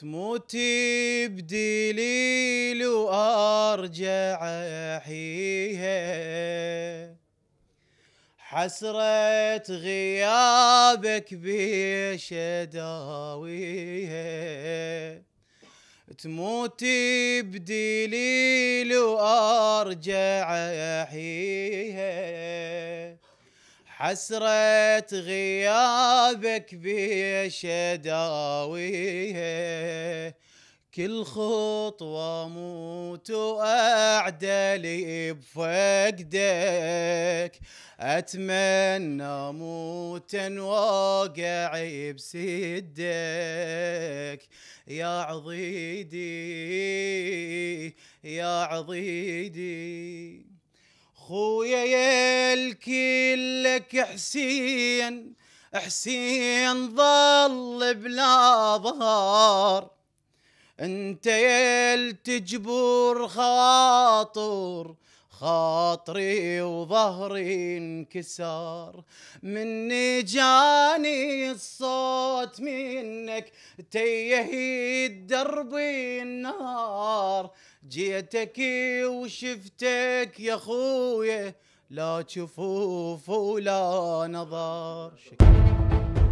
تموتي بدليل وارجع احيها حسرة غيابك بشداويها تموتي بدليل وارجع احيها حسرة غيابك بشداويها كل خطوة موت وأعدلي بفقدك أتمنى موتا واقعي بسدك يا عضيدي يا عضيدي خويا يا الكلك حسين حسين ظل بلا ظهر انت يل تجبر خواطر خاطري وظهري انكسر مني جاني الصوت منك تيهي الدرب النهار جيتك وشفتك يا خويا لا جفوف ولا نظر شكرا